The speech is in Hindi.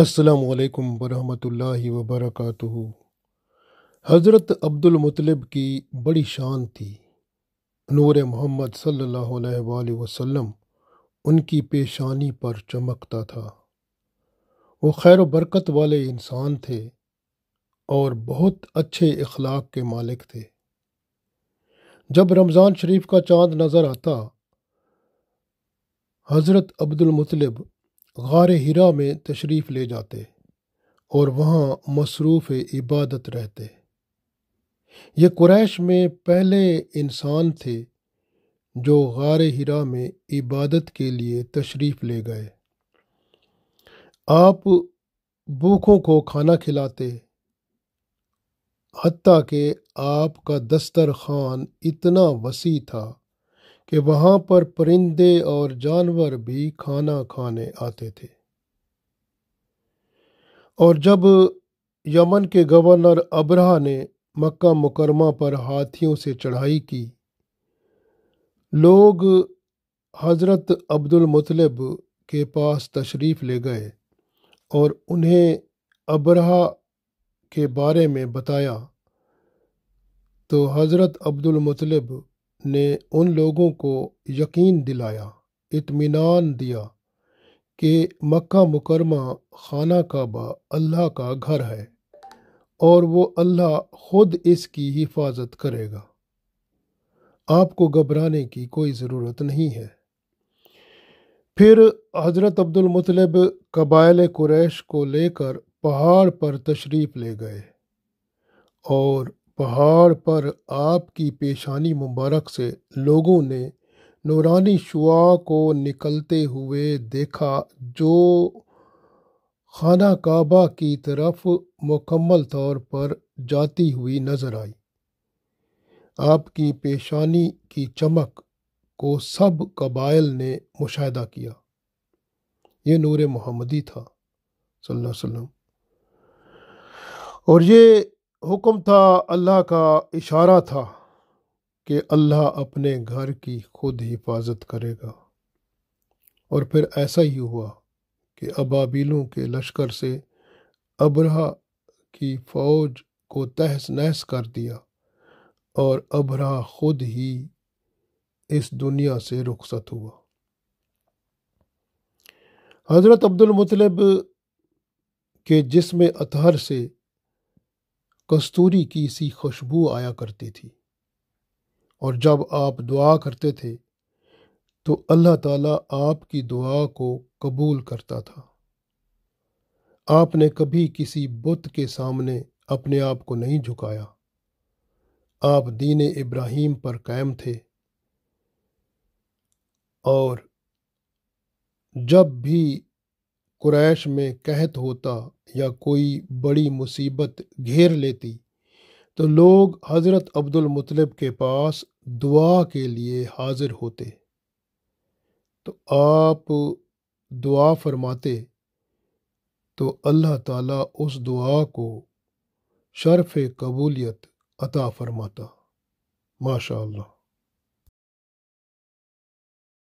अस्सलाम वालेकुम वरहमतुल्लाहि वबरकातुहु हज़रत अब्दुल मुतलिब की बड़ी शान थी नूर मोहम्मद सल्लल्लाहु अलैहि वसल्लम उनकी पेशानी पर चमकता था वो खैर बरकत वाले इंसान थे और बहुत अच्छे अखलाक के मालिक थे जब रमज़ान शरीफ का चांद नज़र आता हज़रत अब्दुल मुतलिब गार हिरा में तशरीफ़ ले जाते और वहाँ मसरूफ़ इबादत रहते ये कुरैश में पहले इंसान थे जो गार हिरा में इबादत के लिए तशरीफ़ ले गए आप भूखों को खाना खिलाते हती कि आपका दस्तर खान इतना वसी था कि वहाँ पर परिंदे और जानवर भी खाना खाने आते थे और जब यमन के गवर्नर अब्रहा ने मक्का मुकरमा पर हाथियों से चढ़ाई की लोग हज़रत अब्दुल मुतलब के पास तशरीफ़ ले गए और उन्हें अब्रहा के बारे में बताया तो हज़रत अब्दुल मुतलब ने उन लोगों को यकीन दिलाया इतमान दिया कि मक्का मुकरमा खाना काबा अल्लाह का घर है और वो अल्लाह खुद इसकी हिफाजत करेगा आपको घबराने की कोई ज़रूरत नहीं है फिर हज़रत अब्दुलमतलब कबायल कुरैश को लेकर पहाड़ पर तशरीफ़ ले गए और पहाड़ पर आपकी पेशानी मुबारक से लोगों ने नूरानी शुआ को निकलते हुए देखा जो खाना काबा की तरफ मुकम्मल तौर पर जाती हुई नज़र आई आपकी पेशानी की चमक को सब कबाइल ने मुशाह किया ये नूर मोहम्मदी था सल्लल्लाहु अलैहि वसल्लम और ये हुक्म था अल्लाह का इशारा था कि अल्लाह अपने घर की खुद हिफाजत करेगा और फिर ऐसा ही हुआ कि अबाबिलों के लश्कर से अबरा की फौज को तहस नहस कर दिया और अबरा खुद ही इस दुनिया से रुखसत हुआ हज़रत अब्दुलमतलब के जिसम अतहर से कस्तूरी की सी खुशबू आया करती थी और जब आप दुआ करते थे तो अल्लाह ताला आपकी दुआ को कबूल करता था आपने कभी किसी बुत के सामने अपने आप को नहीं झुकाया आप दीन इब्राहिम पर कायम थे और जब भी कुरैश में कहत होता या कोई बड़ी मुसीबत घेर लेती तो लोग हज़रत अब्दुल मुतलब के पास दुआ के लिए हाज़िर होते तो आप दुआ फरमाते तो अल्लाह ताला उस दुआ को शर्फ कबूलियत अता फरमाता माशा